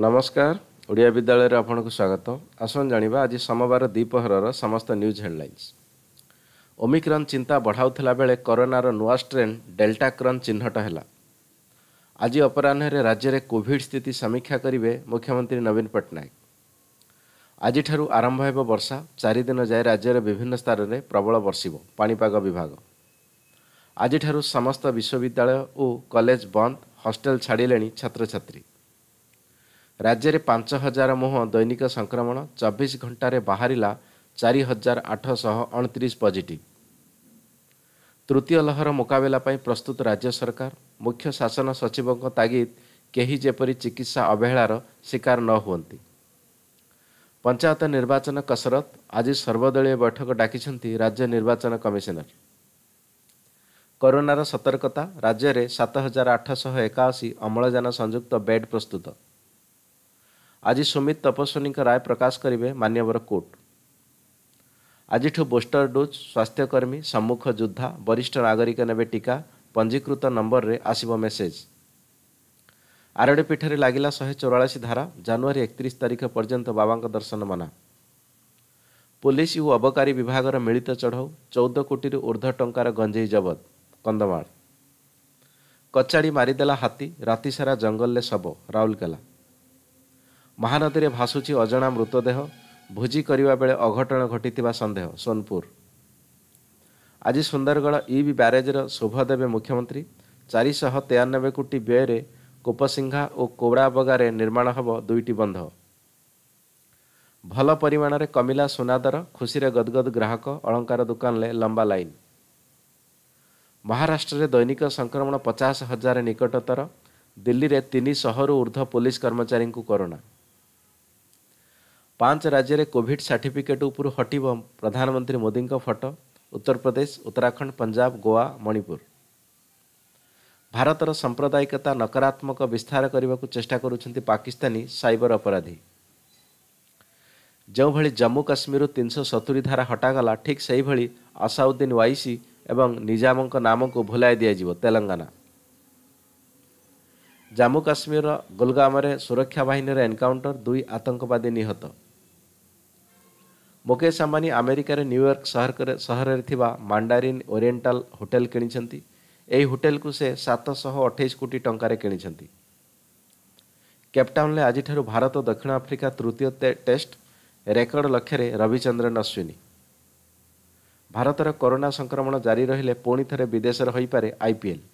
ନମସ୍କାର ଓଡ଼ିଆ ବିଦ୍ୟାଳୟରେ ଆପଣଙ୍କୁ ସ୍ୱାଗତ ଆସନ୍ତୁ ଜାଣିବା ଆଜି ସୋମବାର ଦ୍ୱିପହରର ସମସ୍ତ ନ୍ୟୁଜ୍ ହେଡ଼ଲାଇନ୍ସ ଓମିକ୍ରନ୍ ଚିନ୍ତା ବଢ଼ାଉଥିଲା ବେଳେ କରୋନାର ନୂଆ ଷ୍ଟ୍ରେନ୍ ଡେଲ୍ଟାକ୍ରନ୍ ଚିହ୍ନଟ ହେଲା ଆଜି ଅପରାହ୍ନରେ ରାଜ୍ୟରେ କୋଭିଡ୍ ସ୍ଥିତି ସମୀକ୍ଷା କରିବେ ମୁଖ୍ୟମନ୍ତ୍ରୀ ନବୀନ ପଟ୍ଟନାୟକ ଆଜିଠାରୁ ଆରମ୍ଭ ହେବ ବର୍ଷା ଚାରିଦିନ ଯାଏ ରାଜ୍ୟର ବିଭିନ୍ନ ସ୍ଥାନରେ ପ୍ରବଳ ବର୍ଷିବ ପାଣିପାଗ ବିଭାଗ ଆଜିଠାରୁ ସମସ୍ତ ବିଶ୍ୱବିଦ୍ୟାଳୟ ଓ କଲେଜ ବନ୍ଦ ହଷ୍ଟେଲ ଛାଡ଼ିଲେଣି ଛାତ୍ରଛାତ୍ରୀ ରାଜ୍ୟରେ ପାଞ୍ଚ ହଜାର ମୁହଁ ଦୈନିକ ସଂକ୍ରମଣ ଚବିଶ ଘଣ୍ଟାରେ ବାହାରିଲା ଚାରି ହଜାର ଆଠଶହ ଅଣତିରିଶ ପଜିଟିଭ୍ ତୃତୀୟ ଲହର ମୁକାବିଲା ପାଇଁ ପ୍ରସ୍ତୁତ ରାଜ୍ୟ ସରକାର ମୁଖ୍ୟ ଶାସନ ସଚିବଙ୍କ ତାଗିଦ କେହି ଯେପରି ଚିକିତ୍ସା ଅବହେଳାର ଶିକାର ନ ହୁଅନ୍ତି ପଞ୍ଚାୟତ ନିର୍ବାଚନ କସରତ ଆଜି ସର୍ବଦଳୀୟ ବୈଠକ ଡାକିଛନ୍ତି ରାଜ୍ୟ ନିର୍ବାଚନ କମିଶନର କରୋନାର ସତର୍କତା ରାଜ୍ୟରେ ସାତ ହଜାର ଆଠଶହ ଏକାଅଶୀ ଅମ୍ଳଜାନ ସଂଯୁକ୍ତ ବେଡ୍ ପ୍ରସ୍ତୁତ ଆଜି ସୁମିତ ତପସ୍ୱିନୀଙ୍କ ରାୟ ପ୍ରକାଶ କରିବେ ମାନ୍ୟବର କୋର୍ଟ ଆଜିଠୁ ବୁଷ୍ଟର ଡୋଜ୍ ସ୍ୱାସ୍ଥ୍ୟକର୍ମୀ ସମ୍ମୁଖ ଯୋଦ୍ଧା ବରିଷ୍ଠ ନାଗରିକ ନେବେ ଟିକା ପଞ୍ଜୀକୃତ ନମ୍ବରରେ ଆସିବ ମେସେଜ୍ ଆରଡ଼ି ପୀଠରେ ଲାଗିଲା ଶହେ ଚଉରାଳିଶ ଧାରା ଜାନୁଆରୀ ଏକତିରିଶ ତାରିଖ ପର୍ଯ୍ୟନ୍ତ ବାବାଙ୍କ ଦର୍ଶନ ମନା ପୋଲିସ ଓ ଅବକାରୀ ବିଭାଗର ମିଳିତ ଚଢ଼ଉ ଚଉଦ କୋଟିରୁ ଉର୍ଦ୍ଧ୍ୱ ଟଙ୍କାର ଗଞ୍ଜେଇ ଜବତ କନ୍ଧମାଳ କଚାଡ଼ି ମାରିଦେଲା ହାତୀ ରାତିସାରା ଜଙ୍ଗଲରେ ଶବ ରାଉରକେଲା ମହାନଦୀରେ ଭାସୁଛି ଅଜଣା ମୃତଦେହ ଭୋଜି କରିବା ବେଳେ ଅଘଟଣ ଘଟିଥିବା ସନ୍ଦେହ ସୋନପୁର ଆଜି ସୁନ୍ଦରଗଡ଼ ଇ ବି ବ୍ୟାରେଜର ଶୁଭ ଦେବେ ମୁଖ୍ୟମନ୍ତ୍ରୀ ଚାରିଶହ ତେୟାନବେ କୋଟି ବ୍ୟୟରେ କୋପସିଂହା ଓ ବଗାରେ ନିର୍ମାଣ ହେବ ଦୁଇଟି ବନ୍ଧ ଭଲ ପରିମାଣରେ କମିଲା ସୁନାଦର ଖୁସିରେ ଗଦଗଦ ଗ୍ରାହକ ଅଳଙ୍କାର ଦୋକାନରେ ଲମ୍ବା ଲାଇନ୍ ମହାରାଷ୍ଟ୍ରରେ ଦୈନିକ ସଂକ୍ରମଣ ପଚାଶ ହଜାର ନିକଟତର ଦିଲ୍ଲୀରେ ତିନିଶହରୁ ଉର୍ଦ୍ଧ୍ୱ ପୋଲିସ କର୍ମଚାରୀଙ୍କୁ କରୋନା ପାଞ୍ଚ ରାଜ୍ୟରେ କୋଭିଡ୍ ସାର୍ଟିଫିକେଟ୍ ଉପରୁ ହଟିବ ପ୍ରଧାନମନ୍ତ୍ରୀ ମୋଦିଙ୍କ ଫଟୋ ଉତ୍ତରପ୍ରଦେଶ ଉତ୍ତରାଖଣ୍ଡ ପଞ୍ଜାବ ଗୋଆ ମଣିପୁର ଭାରତର ସାମ୍ପ୍ରଦାୟିକତା ନକାରାତ୍ମକ ବିସ୍ତାର କରିବାକୁ ଚେଷ୍ଟା କରୁଛନ୍ତି ପାକିସ୍ତାନୀ ସାଇବର ଅପରାଧୀ ଯେଉଁଭଳି ଜାମ୍ମୁ କାଶ୍ମୀରରୁ ତିନିଶହ ସତୁରି ଧାରା ହଟାଗଲା ଠିକ୍ ସେହିଭଳି ଅସାଉଦ୍ଦିନ ୱାଇସି ଏବଂ ନିଜାମଙ୍କ ନାମକୁ ଭୁଲାଇ ଦିଆଯିବ ତେଲଙ୍ଗାନା ଜାମ୍ମୁ କାଶ୍ମୀରର ଗୁଲଗାମରେ ସୁରକ୍ଷା ବାହିନୀର ଏନ୍କାଉଣ୍ଟର ଦୁଇ ଆତଙ୍କବାଦୀ ନିହତ ମୁକେଶ ଅମ୍ବାନୀ ଆମେରିକାରେ ନ୍ୟୁୟର୍କ ସହରରେ ଥିବା ମାଣ୍ଡାରିନ୍ ଓରିଏଣ୍ଟାଲ୍ ହୋଟେଲ୍ କିଣିଛନ୍ତି ଏହି ହୋଟେଲ୍କୁ ସେ ସାତଶହ ଅଠେଇଶ କୋଟି ଟଙ୍କାରେ କିଣିଛନ୍ତି କ୍ୟାପଟାଉନ୍ରେ ଆଜିଠାରୁ ଭାରତ ଦକ୍ଷିଣ ଆଫ୍ରିକା ତୃତୀୟ ଟେଷ୍ଟ ରେକର୍ଡ ଲକ୍ଷ୍ୟରେ ରବିଚନ୍ଦ୍ରନ ଅଶ୍ୱିନୀ ଭାରତର କରୋନା ସଂକ୍ରମଣ ଜାରି ରହିଲେ ପୁଣି ଥରେ ବିଦେଶରେ ହୋଇପାରେ ଆଇପିଏଲ୍